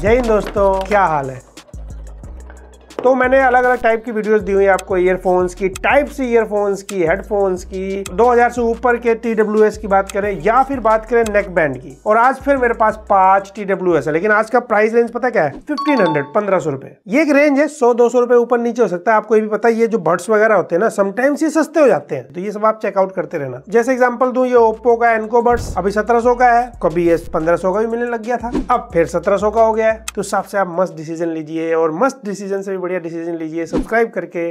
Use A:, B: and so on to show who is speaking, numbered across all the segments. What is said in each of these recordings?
A: जय हिंद दोस्तों क्या हाल है तो मैंने अलग अलग टाइप की वीडियोस दी हुई है आपको ईयरफोन्स की टाइप सी ईयरफोन्स की हेडफोन्स की 2000 से ऊपर के टी की बात करें या फिर बात करें नेक बैंड की और आज फिर मेरे पास पांच टी है लेकिन आज का प्राइस रेंज पता क्या है फिफ्टीन हंड्रेड पंद्रह सौ रुपए ये एक रेंज है सौ दो सौ रुपए ऊपर नीचे हो सकता है आपको ये भी पता है ये जो बर्ड्स वगैरह होते हैं ना समटाइम्स ये सस्ते हो जाते हैं तो ये सब आप चेकआउट करते रहना जैसे एग्जाम्पल दू ये ओप्पो का एनको बर्ड्स अभी सत्रह का है कभी ये पंद्रह का भी मिलने लग गया था अब फिर सत्रह का हो गया है तो हिसाब से आप मस्त डिसीजन लीजिए और मस्त डिसीजन से भी बढ़िया डिसीजन लीजिए सब्सक्राइब करके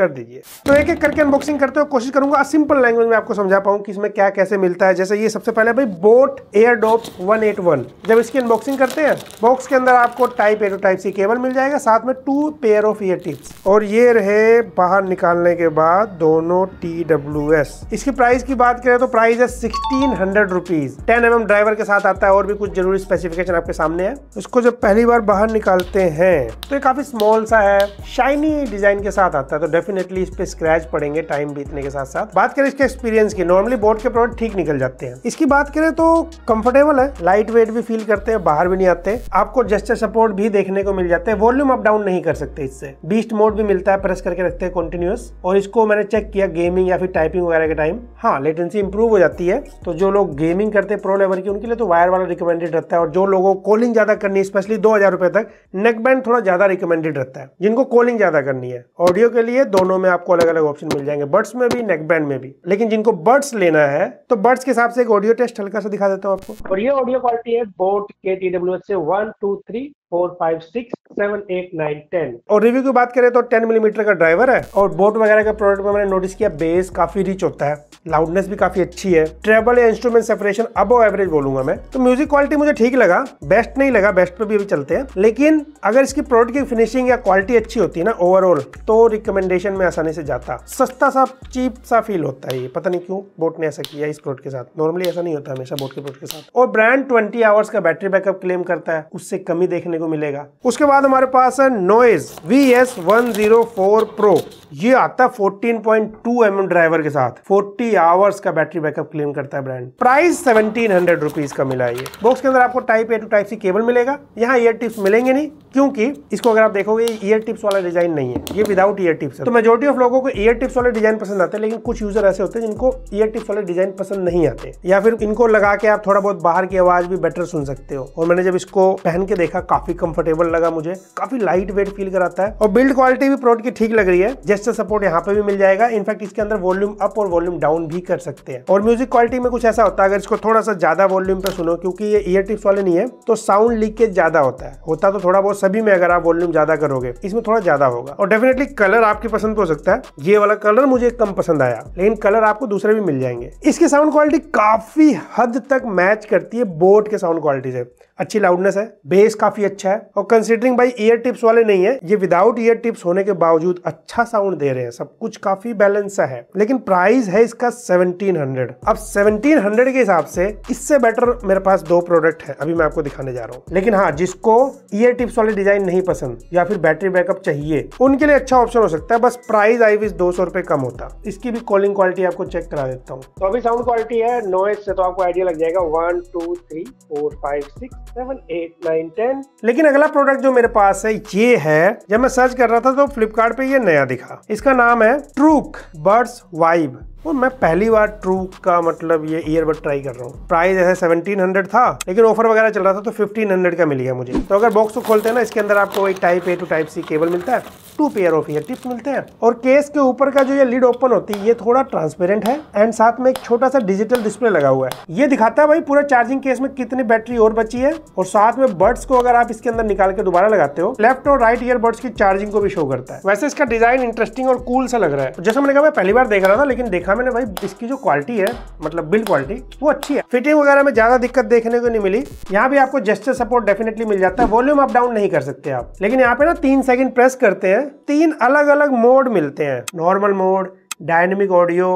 A: कर दीजिए तो एक एक करके अनबॉक्सिंग करते हो कोशिश करूंगा सिंपल लैंग्वेज में आपको समझा पाऊँ कि इसमें क्या कैसे मिलता है जैसे ये सबसे पहले भाई Boat air dope one eight one जब इसकी अनबॉक्सिंग करते हैं बॉक्स के अंदर आपको type A to type C cable मिल जाएगा साथ में two pair of ear tips और ये रहे बाहर निकालने के बाद दोनों टी डब्ल्यू एस इसकी प्राइस की बात करें तो प्राइस है sixteen hundred rupees ten M M driver के साथ आता है और भी कुछ जरूरी स्पेसिफिकेशन आपके सामने है इसको जब पहली बार बाहर निकालते हैं तो ये काफी स्मॉल सा है शाइनी डिजाइन के साथ आता है तो डेफिनेटली इस पे स्क्रैच पड़ेंगे टाइम बीतने के साथ साथ बात करें इसके एक्सपीरियंस की नॉर्मली बोट के प्रोडक्ट ठीक निकल जाते हैं इसकी बात करें तो कंफर्टेबल है लाइट वेट भी फील करते हैं बाहर भी नहीं आते आपको जेस्टर सपोर्ट भी देखने को मिल जाते हैं वॉल्यूम अप डाउन नहीं कर सकते इससे बीस्ट मोड भी मिलता है प्रेस करके रखते हैं कंटिन्यूस और इसको मैंने चेक किया गेमिंग या फिर टाइपिंग वगैरह के टाइम हाँ लेटेंसी इंप्रूव हो जाती है तो जो लोग गेमिंग करते हैं प्रो लेवल की उनके लिए तो वायर वाला रिकमेंडेड रहता है और जो लोगों को कॉलिंग ज्यादा करनी है स्पेशली दो हजार रुपए तक नेकबैंड थोड़ा ज्यादा रिकमेंडेड रहता है जिनको कॉलिंग ज्यादा करनी है ऑडियो के लिए दो दोनों में आपको अलग अलग ऑप्शन मिल जाएंगे बर्ड्स में भी नेकबैंड में भी लेकिन जिनको बर्ड्स लेना है तो बर्ड्स के हिसाब से एक ऑडियो टेस्ट हल्का सा दिखा देता हूँ आपको और ये ऑडियो क्वालिटी है बोट के टी डब्ल्यू एस से one two three four five six seven eight nine ten और रिव्यू की बात करें तो टेन मिलीमीटर का ड्राइवर है और बोट वगैरह के प्रोडक्ट में मैंने नोटिस किया बेस काफी रिच होता है लाउडनेस भी काफी अच्छी है ट्रेबल या इंस्ट्रूमेंट सेपरेशन अब एवरेज बोलूंगा मैं तो म्यूजिक क्वालिटी मुझे ठीक लगा बेस्ट नहीं लगा बेस्ट पर भी अभी चलते हैं लेकिन अगर इसकी प्रोडक्ट की फिनिशिंग या क्वालिटी अच्छी होती है ना ओवरऑल तो रिकमेंडेशन में आसानी से जाता सस्ता सा चीप सा फील होता है ये पता नहीं क्यों बोट ने ऐसा किया इस प्रोडक्ट के साथ नॉर्मली ऐसा नहीं होता हमेशा बोट के प्रोडक्ट के साथ और ब्रांड ट्वेंटी आवर्स का बैटरी बैकअप क्लेम करता है उससे कमी देखने देखने को मिलेगा उसके बाद हमारे पास है Noise V S one zero four pro ये आता है fourteen point two M driver के साथ 40 आवर्स का बैटरी बैकअप क्लेम करता है ब्रांड प्राइस सेवनटीन हंड्रेड का मिला ये बॉक्स के अंदर आपको type A to type C cable मिलेगा यहाँ ईयर टिप्स मिलेंगे नहीं क्योंकि इसको अगर आप देखोगे ईयर टिप्स वाला डिज़ाइन नहीं है ये विदाउट ईयर टिप्स है तो मेजोरिटी ऑफ लोगों को ईयर टिप्स वाले डिज़ाइन पसंद आते हैं लेकिन कुछ यूज़र ऐसे होते हैं जिनको ईयर टिप्स वाले डिज़ाइन पसंद नहीं आते या फिर इनको लगा के आप थोड़ा बहुत बाहर की आवाज़ भी बेटर सुन सकते हो और मैंने जब इसको पहन के देखा काफ़ी कंफर्टेबल लगा मुझे काफ़ी लाइट वेट फील कराता है और बिल्ड क्वालिटी भी प्रोडक्ट की ठीक लग रही है जेस्टर सपोर्ट यहाँ पे भी मिल जाएगा इनफैक्ट इसके अंदर वॉल्यूम अप और वॉल्यूम डाउन भी कर सकते हैं और म्यूजिक क्वालिटी में कुछ ऐसा होता है अगर इसको थोड़ा सा ज़्यादा वॉल्यूम पे सुनो क्योंकि ये ईयर टिप्स वाले नहीं है तो साउंड लीकेज ज़्यादा होता है होता तो थोड़ा बहुत सभी में अगर आप वॉल्यूम ज्यादा करोगे इसमें थोड़ा ज्यादा होगा और डेफिनेटली कलर आपकी पसंद हो सकता है ये वाला कलर मुझे कम पसंद आया लेकिन कलर आपको दूसरे भी मिल जाएंगे इसकी साउंड क्वालिटी काफी हद तक मैच करती है बोट के साउंड क्वालिटी से अच्छी लाउडनेस है बेस काफी अच्छा है और कंसिडरिंग भाई ईयर टिप्स वाले नहीं है ये विदाउट ईयर टिप्स होने के बावजूद अच्छा साउंड दे रहे हैं सब कुछ काफी बैलेंस है लेकिन प्राइस है इसका 1700 अब 1700 के हिसाब से इससे बेटर मेरे पास दो प्रोडक्ट है अभी मैं आपको दिखाने जा रहा हूँ लेकिन हाँ जिसको ईयर टिप्स वाले डिजाइन नहीं पसंद या फिर बैटरी बैकअप चाहिए उनके लिए अच्छा ऑप्शन हो सकता है बस प्राइस आई विज दो कम होता इसकी भी कॉलिंग क्वालिटी आपको चेक करा देता हूँ तो अभी साउंड क्वालिटी है नॉइज से तो आपको आइडिया लग जाएगा one two three four five six seven eight nine ten लेकिन अगला प्रोडक्ट जो मेरे पास है ये है जब मैं सर्च कर रहा था तो फ्लिपकार्ट ये नया दिखा इसका नाम है ट्रूक बर्ड्स वाइब और मैं पहली बार ट्रू का मतलब ये ईयरबड ट्राई कर रहा हूँ प्राइस ऐसे सेवनटीन हंड्रेड था लेकिन ऑफर वगैरह चल रहा था तो फिफ्टीन हंड्रेड का मिल गया मुझे तो अगर बॉक्स को खोलते हैं ना इसके अंदर आपको एक type A to type C cable मिलता है two pair of ear tips मिलते हैं और केस के ऊपर का जो ये लीड ओपन होती है ये थोड़ा ट्रांसपेरेंट है एंड साथ में एक छोटा सा डिजिटल डिस्प्ले लगा हुआ है ये दिखाता है भाई पूरा चार्जिंग केस में कितनी बैटरी और बची है और साथ में बर्ड्स को अगर आप इसके अंदर निकाल के दोबारा लगाते हो लेफ्ट और राइट ईयर बर्ड्स की चार्जिंग को भी शो करता है वैसे इसका डिजाइन इंटरेस्टिंग और कूल सा लग रहा है जैसे मैंने कहा मैं पहली बार देख रहा था लेकिन देखा मैंने भाई इसकी जो क्वालिटी है मतलब बिल्ड क्वालिटी वो अच्छी है फिटिंग वगैरह में ज़्यादा दिक्कत देखने को नहीं मिली यहाँ भी आपको जेस्टर सपोर्ट डेफिनेटली मिल जाता है वॉल्यूम आप डाउन नहीं कर सकते आप लेकिन यहाँ पे ना तीन सेकंड प्रेस करते हैं तीन अलग अलग मोड मिलते हैं normal mode dynamic audio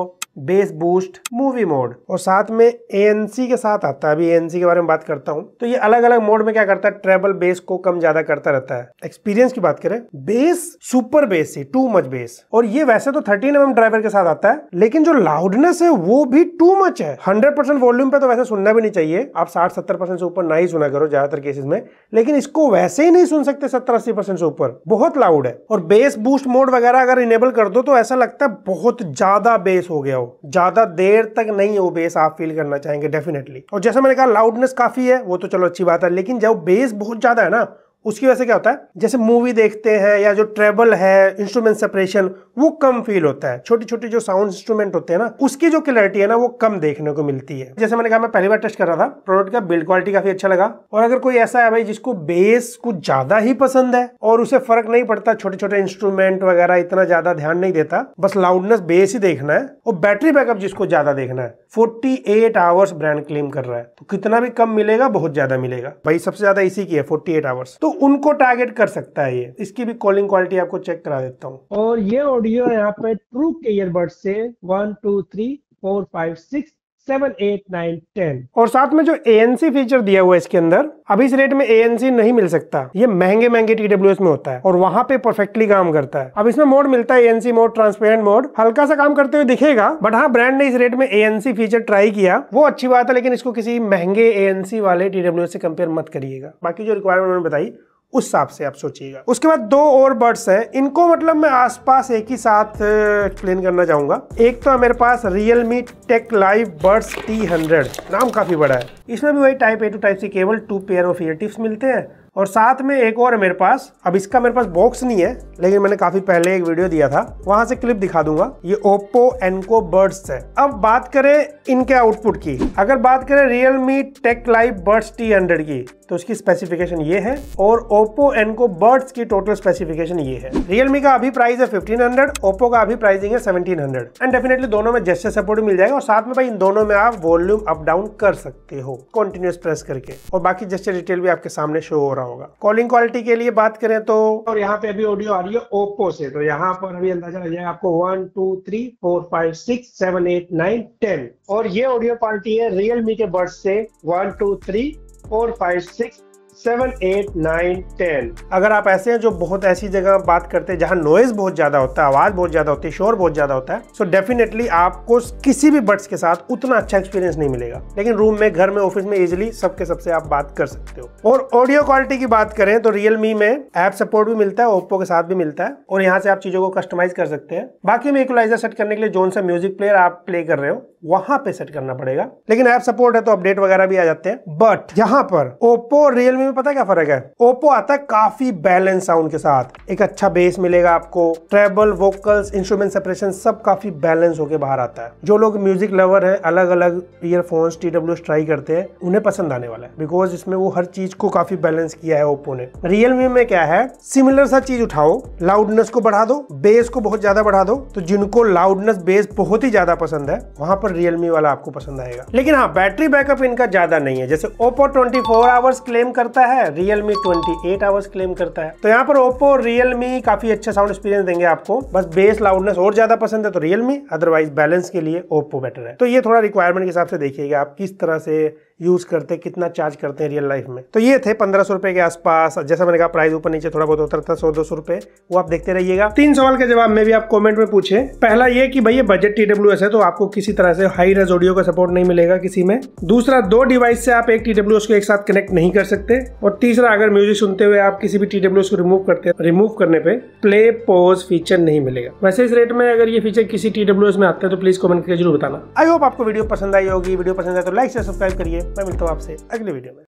A: bass boost movie mode और साथ में ए के साथ आता है अभी ए के बारे में बात करता हूँ तो ये अलग अलग मोड में क्या करता है ट्रेबल बेस को कम ज्यादा करता रहता है एक्सपीरियंस की बात करें बेस सुपर बेस है टू मच बेस और ये वैसे तो थर्टीन एम ड्राइवर के साथ आता है लेकिन जो लाउडनेस है वो भी टू मच है हंड्रेड वॉल्यूम पे तो वैसे सुनना भी नहीं चाहिए आप साठ सत्तर से ऊपर ना ही सुना करो ज्यादातर केसेस में लेकिन इसको वैसे ही नहीं सुन सकते सत्तर अस्सी से ऊपर बहुत लाउड है और बेस बूस्ट मोड वगैरह अगर इनेबल कर दो तो ऐसा लगता है बहुत ज्यादा बेस हो गया हो ज़्यादा देर तक नहीं वो बेस आप फील करना चाहेंगे डेफिनेटली और जैसे मैंने कहा लाउडनेस काफ़ी है वो तो चलो अच्छी बात है लेकिन जब बेस बहुत ज़्यादा है ना उसकी वजह से क्या होता है जैसे मूवी देखते हैं या जो ट्रेबल है इंस्ट्रूमेंट सेपरेशन वो कम फील होता है छोटी छोटी जो साउंड इंस्ट्रूमेंट होते हैं ना उसकी जो क्लैरिटी है ना वो कम देखने को मिलती है जैसे मैंने कहा मैं पहली बार टेस्ट कर रहा था प्रोडक्ट का बिल्ड क्वालिटी काफी अच्छा लगा और अगर कोई ऐसा है भाई जिसको बेस कुछ ज्यादा ही पसंद है और उसे फर्क नहीं पड़ता छोटे छोटे इंस्ट्रूमेंट वगैरह इतना ज्यादा ध्यान नहीं देता बस लाउडनेस बेस ही देखना है और बैटरी बैकअप जिसको ज्यादा देखना है forty eight hours brand claim कर रहा है तो कितना भी कम मिलेगा बहुत ज्यादा मिलेगा भाई सबसे ज्यादा इसी की है फोर्टी एट आवर्स तो उनको टारगेट कर सकता है ये इसकी भी कॉलिंग क्वालिटी आपको चेक करा देता हूँ और ये ऑडियो यहाँ पे ट्रू के ईयरबड से one two three four five six seven eight nine ten और साथ में जो एएनसी फीचर दिया हुआ है इसके अंदर अभी इस रेट में एएनसी नहीं मिल सकता ये महंगे महंगे टीडब्ल्यूएस में होता है और वहां पे परफेक्टली काम करता है अब इसमें मोड मिलता है एएनसी मोड ट्रांसपेरेंट मोड हल्का सा काम करते हुए दिखेगा बट हाँ ब्रांड ने इस रेट में एएनसी फीचर ट्राई किया वो अच्छी बात है लेकिन इसको किसी महंगे एएनसी वाले टीडब्ल्यू से कंपेयर मत करिएगा बाकी जो रिक्वायरमेंट उन्होंने बताई उस हिसाब से आप सोचिएगा उसके बाद दो और बर्ड्स हैं इनको मतलब मैं आसपास एक ही साथ एक्सप्लेन करना चाहूंगा एक तो मेरे पास Realme tech life buds T hundred नाम काफ़ी बड़ा है इसमें भी वही type A to type C cable two pair of ear tips मिलते हैं और साथ में एक और है मेरे पास अब इसका मेरे पास बॉक्स नहीं है लेकिन मैंने काफी पहले एक वीडियो दिया था वहां से क्लिप दिखा दूंगा ये ओप्पो एनको बर्ड्स है अब बात करें इनके आउटपुट की अगर बात करें Realme tech life buds T hundred की तो उसकी स्पेसिफिकेशन ये है और ओप्पो एनको बर्ड्स की टोटल स्पेसिफिकेशन ये है रियलमी का अभी प्राइस है हंड्रेड ओप्पो का अभी प्राइसिंग है हंड्रेड एंड डेफिनेटली दोनों में जैसे सपोर्ट मिल जाएगा और साथ में भाई इन दोनों में आप वॉल्यूम अप डाउन कर सकते हो कंटिन्यूस प्रेस करके और बाकी जैसे डिटेल भी आपके सामने शो हो रहा रहा होगा कॉलिंग क्वालिटी के लिए बात करें तो और यहाँ पे अभी ऑडियो आ रही है ओप्पो से तो यहाँ पर अभी अंदाजा लग जाएगा आपको one two three four five six seven eight nine ten और ये ऑडियो क्वालिटी है रियलमी के बर्ड से one two three four five six seven eight nine ten अगर आप ऐसे हैं जो बहुत ऐसी जगह बात करते हैं जहां नॉइज़ बहुत ज़्यादा होता है आवाज़ बहुत ज़्यादा होती है शोर बहुत ज़्यादा होता है सो so डेफिनेटली आपको किसी भी बर्ड्स के साथ उतना अच्छा एक्सपीरियंस नहीं मिलेगा लेकिन रूम में घर में ऑफिस में इजिली सबके सबसे आप बात कर सकते हो और ऑडियो क्वालिटी की बात करें तो रियलमी में ऐप सपोर्ट भी मिलता है ओप्पो के साथ भी मिलता है और यहाँ से आप चीज़ों को कस्टमाइज कर सकते हैं बाकी में इक्वलाइजर सेट करने के लिए जोन सा म्यूजिक प्लेयर आप प्ले कर रहे हो वहां पे सेट करना पड़ेगा लेकिन ऐप सपोर्ट है तो अपडेट वगैरह भी आ जाते हैं बट यहाँ पर ओप्पो रियलमी एमए में पता है क्या फर्क है ओप्पो आता है काफी बैलेंस साउंड के साथ एक अच्छा बेस मिलेगा आपको ट्रेबल वोकल्स इंस्ट्रूमेंट सेपरेशन सब काफी बैलेंस होकर बाहर आता है जो लोग म्यूजिक लवर है अलग अलग ईयरफोन टी डब्ल्यू ट्राई करते हैं उन्हें पसंद आने वाला है बिकॉज इसमें वो हर चीज को काफी बैलेंस किया है ओप्पो ने रियलमी में क्या है सिमिलर सा चीज उठाओ लाउडनेस को बढ़ा दो बेस को बहुत ज्यादा बढ़ा दो तो जिनको लाउडनेस बेस बहुत ही ज्यादा पसंद है वहां पर रियलमी वाला आपको पसंद आएगा लेकिन हाँ बैटरी बैकअप इनका ज्यादा नहीं है जैसे Oppo twenty four hours claim कर करता है Realme twenty eight hours claim करता है तो यहाँ पर ओप्पो रियल मी काफी अच्छा साउंड एक्सपीरियंस देंगे आपको बस बेस लाउडनेस और ज्यादा पसंद है तो रियल मी अदरवाइज बैलेंस के लिए ओप्पो बेटर है तो ये थोड़ा रिक्वायरमेंट के हिसाब से देखिएगा आप किस तरह से यूज़ करते हैं कितना चार्ज करते हैं रियल लाइफ में तो ये थे पंद्रह सौ रुपये के आसपास जैसा मैंने कहा प्राइस ऊपर नीचे थोड़ा बहुत होता था सौ दो सौ रुपये वो आप देखते रहिएगा तीन सवाल के जवाब में भी आप कमेंट में पूछे पहला ये कि भाई ये बजट टी है तो आपको किसी तरह से हाई रेज ऑडियो का सपोर्ट नहीं मिलेगा किसी में दूसरा दो डिवाइस से आप एक टी डब्ल्यू को एक साथ कनेक्ट नहीं कर सकते और तीसरा अगर म्यूजिक सुनते हुए आप किसी भी टी को रिमूव करते हैं रिमूव करने पे प्ले पोज फीचर नहीं मिलेगा वैसे इस रेट में अगर ये फीचर किसी टी में आता है तो प्लीज कमेंट करके जरूर बताना आई होप आपको वीडियो पसंद आई होगी वीडियो पसंद आए तो लाइक से सब्सक्राइब करिए मैं मिलता हूँ आपसे अगले वीडियो में